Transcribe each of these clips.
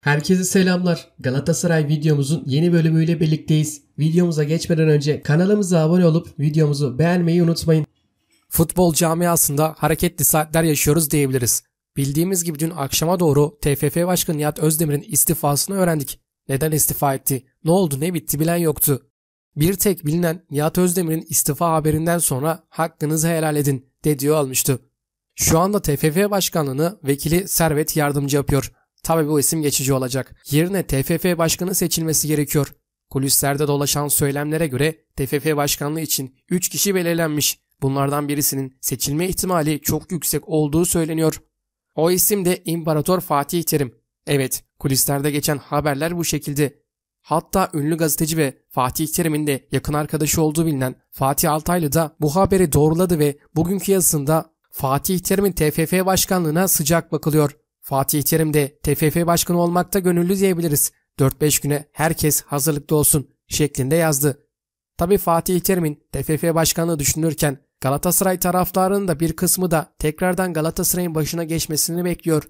Herkese selamlar. Galatasaray videomuzun yeni bölümüyle birlikteyiz. Videomuza geçmeden önce kanalımıza abone olup videomuzu beğenmeyi unutmayın. Futbol camiasında hareketli saatler yaşıyoruz diyebiliriz. Bildiğimiz gibi dün akşama doğru TFF Başkanı Nihat Özdemir'in istifasını öğrendik. Neden istifa etti? Ne oldu ne bitti bilen yoktu. Bir tek bilinen Nihat Özdemir'in istifa haberinden sonra hakkınızı helal edin dediği almıştı. Şu anda TFF Başkanlığı'nı vekili Servet Yardımcı yapıyor. Tabi bu isim geçici olacak. Yerine TFF başkanı seçilmesi gerekiyor. Kulislerde dolaşan söylemlere göre TFF başkanlığı için 3 kişi belirlenmiş. Bunlardan birisinin seçilme ihtimali çok yüksek olduğu söyleniyor. O isim de İmparator Fatih Terim. Evet, kulislerde geçen haberler bu şekilde. Hatta ünlü gazeteci ve Fatih Terim'in de yakın arkadaşı olduğu bilinen Fatih Altaylı da bu haberi doğruladı ve bugünkü yazısında Fatih Terim'in TFF başkanlığına sıcak bakılıyor. Fatih Terim de TFF başkanı olmakta gönüllü diyebiliriz. 4-5 güne herkes hazırlıklı olsun şeklinde yazdı. Tabi Fatih Terim'in TFF başkanlığı düşünürken Galatasaray taraftarının da bir kısmı da tekrardan Galatasaray'ın başına geçmesini bekliyor.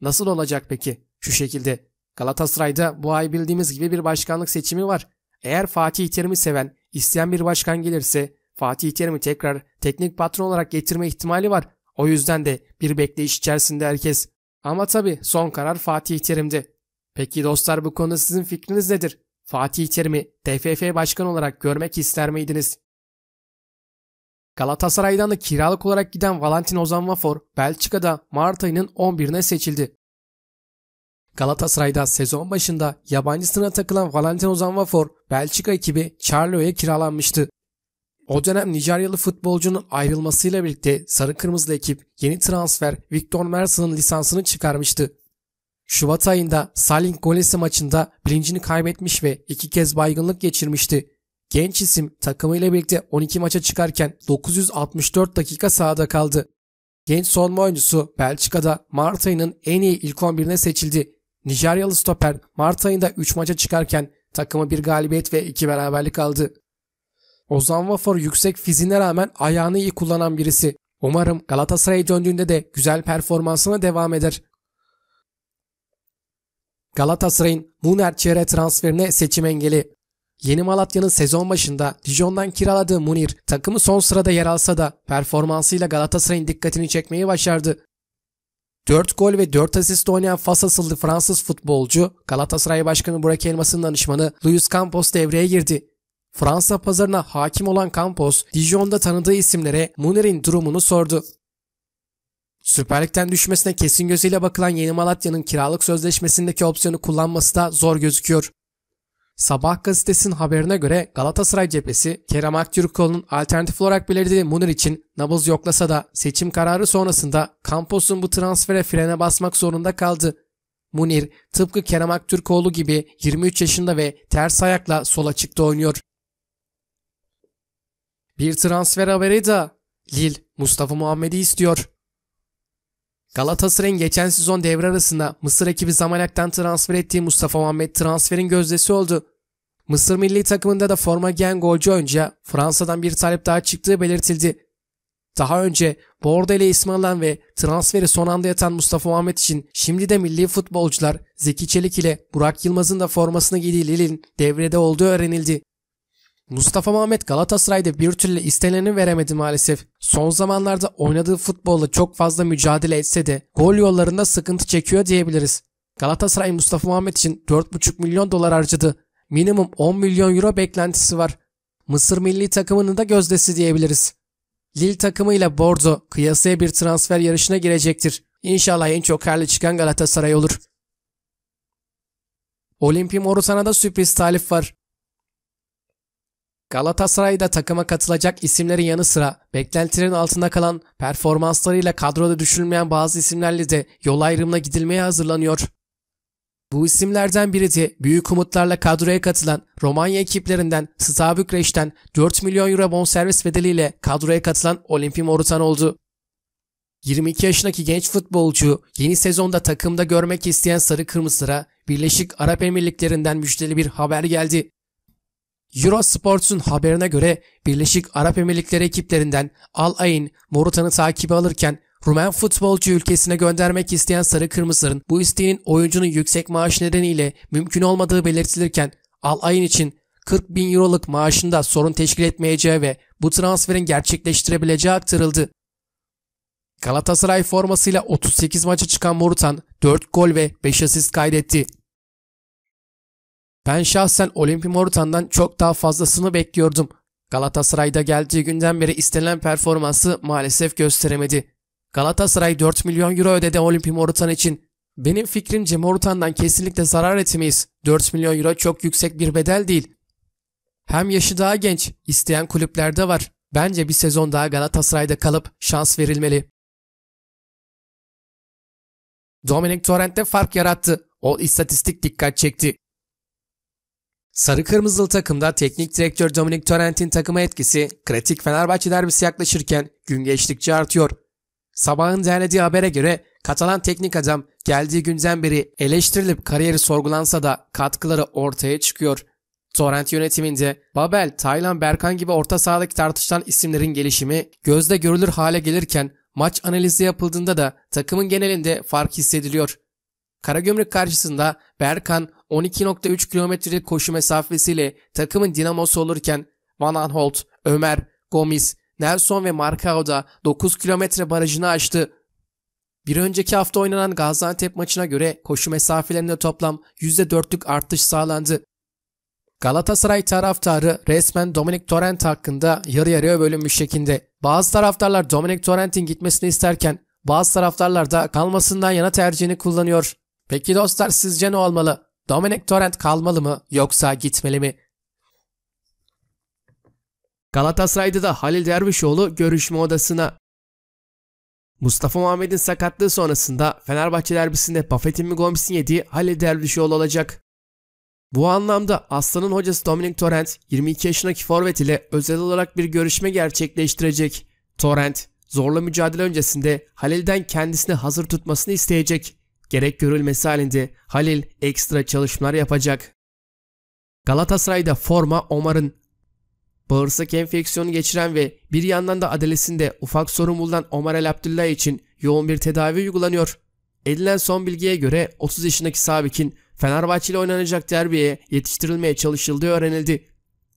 Nasıl olacak peki? Şu şekilde. Galatasaray'da bu ay bildiğimiz gibi bir başkanlık seçimi var. Eğer Fatih Terim'i seven, isteyen bir başkan gelirse Fatih Terim'i tekrar teknik patron olarak getirme ihtimali var. O yüzden de bir bekleyiş içerisinde herkes ama tabi son karar Fatih Terim'di. Peki dostlar bu konuda sizin fikriniz nedir? Fatih Terim'i TFF Başkanı olarak görmek ister miydiniz? Galatasaray'dan da kiralık olarak giden Valentin Ozan Vafor, Belçika'da Mart ayının 11'ine seçildi. Galatasaray'da sezon başında yabancı sınıra takılan Valentin Ozan Vafor, Belçika ekibi Charlo'ya kiralanmıştı. O dönem Nijeryalı futbolcunun ayrılmasıyla birlikte sarı kırmızılı ekip yeni transfer Victor Merson'ın lisansını çıkarmıştı. Şubat ayında Saling Golesi maçında bilincini kaybetmiş ve iki kez baygınlık geçirmişti. Genç isim takımıyla birlikte 12 maça çıkarken 964 dakika sahada kaldı. Genç sonma oyuncusu Belçika'da Mart ayının en iyi ilk 11'ine seçildi. Nijeryalı stoper Mart ayında 3 maça çıkarken takımı bir galibiyet ve 2 beraberlik aldı. Ozan Vafur yüksek fizine rağmen ayağını iyi kullanan birisi. Umarım Galatasaray'a döndüğünde de güzel performansına devam eder. Galatasaray'ın Muner Çere transferine seçim engeli. Yeni Malatya'nın sezon başında Dijon'dan kiraladığı Munir takımı son sırada yer alsa da performansıyla Galatasaray'ın dikkatini çekmeyi başardı. 4 gol ve 4 asist oynayan Fas asıllı Fransız futbolcu Galatasaray Başkanı Burak Elmas'ın danışmanı Luis Campos devreye girdi. Fransa pazarına hakim olan Campos, Dijon'da tanıdığı isimlere Muner'in durumunu sordu. Süper Lig'den düşmesine kesin gözüyle bakılan Yeni Malatya'nın kiralık sözleşmesindeki opsiyonu kullanması da zor gözüküyor. Sabah gazetesinin haberine göre Galatasaray cephesi Kerem Aktürkoğlu'nun alternatif olarak belirlediği Munir için nabız yoklasa da seçim kararı sonrasında Campos'un bu transfere frene basmak zorunda kaldı. Munir tıpkı Kerem Aktürkoğlu gibi 23 yaşında ve ters ayakla sola açıkta oynuyor. Bir transfer haberi de Lil Mustafa Muhammed'i istiyor. Galatasaray'ın geçen sezon devre arasında Mısır ekibi Zamalek'ten transfer ettiği Mustafa Muhammed transferin gözdesi oldu. Mısır milli takımında da forma giyen golcü önce Fransa'dan bir talep daha çıktığı belirtildi. Daha önce Bordo ile ismi alan ve transferi son anda yatan Mustafa Muhammed için şimdi de milli futbolcular Zeki Çelik ile Burak Yılmaz'ın da formasını giydiği Lilin devrede olduğu öğrenildi. Mustafa Mehmet Galatasaray'da bir türlü isteneni veremedi maalesef. Son zamanlarda oynadığı futbolla çok fazla mücadele etse de gol yollarında sıkıntı çekiyor diyebiliriz. Galatasaray Mustafa Mehmet için 4,5 milyon dolar harcadı. Minimum 10 milyon euro beklentisi var. Mısır milli takımının da gözdesi diyebiliriz. Lille takımıyla Bordo kıyasaya bir transfer yarışına girecektir. İnşallah en çok karlı çıkan Galatasaray olur. Olimpi Morusan'a da sürpriz talif var. Galatasaray'da takıma katılacak isimlerin yanı sıra beklentilerin altında kalan performanslarıyla kadroda düşünülmeyen bazı isimlerle de yol ayrımına gidilmeye hazırlanıyor. Bu isimlerden biri de büyük umutlarla kadroya katılan Romanya ekiplerinden Sta Bükreş'ten 4 milyon euro bonservis bedeliyle kadroya katılan Olimpi Morutan oldu. 22 yaşındaki genç futbolcu yeni sezonda takımda görmek isteyen Sarı Kırmızılara Birleşik Arap Emirlikleri'nden müjdeli bir haber geldi. Eurosports'un haberine göre Birleşik Arap Emirlikleri ekiplerinden Al Ayn, Morutan'ı takibi alırken Rumen futbolcu ülkesine göndermek isteyen Sarı Kırmızıların bu isteğinin oyuncunun yüksek maaş nedeniyle mümkün olmadığı belirtilirken Al Ayn için 40 bin euroluk maaşında sorun teşkil etmeyeceği ve bu transferin gerçekleştirebileceği aktarıldı. Galatasaray formasıyla 38 maça çıkan Morutan 4 gol ve 5 asist kaydetti. Ben şahsen Olimpi Morutan'dan çok daha fazlasını bekliyordum. Galatasaray'da geldiği günden beri istenilen performansı maalesef gösteremedi. Galatasaray 4 milyon euro ödedi Olimpi Morutan için. Benim fikrimce Morutan'dan kesinlikle zarar etmeyiz. 4 milyon euro çok yüksek bir bedel değil. Hem yaşı daha genç, isteyen kulüplerde var. Bence bir sezon daha Galatasaray'da kalıp şans verilmeli. Dominic Torrent de fark yarattı. O istatistik dikkat çekti. Sarı kırmızılı takımda teknik direktör Dominik Torrent'in takıma etkisi kritik Fenerbahçe derbisi yaklaşırken gün geçtikçe artıyor. Sabahın derlediği habere göre Katalan teknik adam geldiği günden beri eleştirilip kariyeri sorgulansa da katkıları ortaya çıkıyor. Torrent yönetiminde Babel, Taylan, Berkan gibi orta sahadaki tartışılan isimlerin gelişimi gözde görülür hale gelirken maç analizi yapıldığında da takımın genelinde fark hissediliyor. Karagümrük karşısında Berkan 12.3 kilometre koşu mesafesiyle takımın dinamosu olurken Van Aanholt, Ömer, Gomis, Nelson ve Markao da 9 kilometre barajını aştı. Bir önceki hafta oynanan Gaziantep maçına göre koşu mesafelerinde toplam %4'lük artış sağlandı. Galatasaray taraftarı resmen Dominic Torrent hakkında yarı yarıya bölünmüş şekilde. Bazı taraftarlar Dominic Torrent'in gitmesini isterken bazı taraftarlar da kalmasından yana tercihini kullanıyor. Peki dostlar sizce ne olmalı? Dominic Torrent kalmalı mı yoksa gitmeli mi? Galatasaray'da da Halil Dervişoğlu görüşme odasına. Mustafa Muhammed'in sakatlığı sonrasında Fenerbahçe derbisinde Buffett'in mi Gomis'in yediği Halil Dervişoğlu olacak. Bu anlamda Aslan'ın hocası Dominic Torrent 22 yaşındaki forvet ile özel olarak bir görüşme gerçekleştirecek. Torrent zorla mücadele öncesinde Halil'den kendisini hazır tutmasını isteyecek gerek görülmesi halinde Halil ekstra çalışmalar yapacak. Galatasaray'da forma Omar'ın bağırsak enfeksiyonu geçiren ve bir yandan da adalesinde ufak sorun bulunan Omar El Abdullah için yoğun bir tedavi uygulanıyor. Edilen son bilgiye göre 30 yaşındaki Sabik'in Fenerbahçe ile oynanacak derbiye yetiştirilmeye çalışıldığı öğrenildi.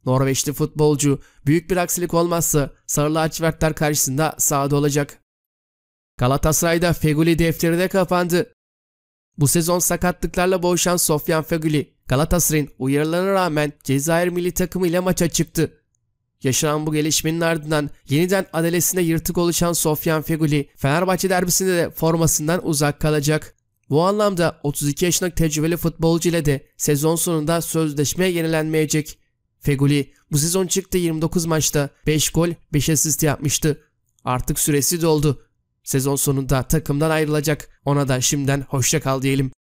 Norveçli futbolcu büyük bir aksilik olmazsa Sarı Lacivertler karşısında sahada olacak. Galatasaray'da Feguli defteri de kapandı. Bu sezon sakatlıklarla boğuşan Sofyan Feguli, Galatasaray'ın uyarılarına rağmen Cezayir milli takımı ile maça çıktı. Yaşanan bu gelişmenin ardından yeniden adalesine yırtık oluşan Sofyan Feguli, Fenerbahçe derbisinde de formasından uzak kalacak. Bu anlamda 32 yaşındaki tecrübeli futbolcu ile de sezon sonunda sözleşme yenilenmeyecek. Feguli bu sezon çıktı 29 maçta 5 gol 5 asist yapmıştı. Artık süresi doldu Sezon sonunda takımdan ayrılacak. Ona da şimdiden hoşça kal diyelim.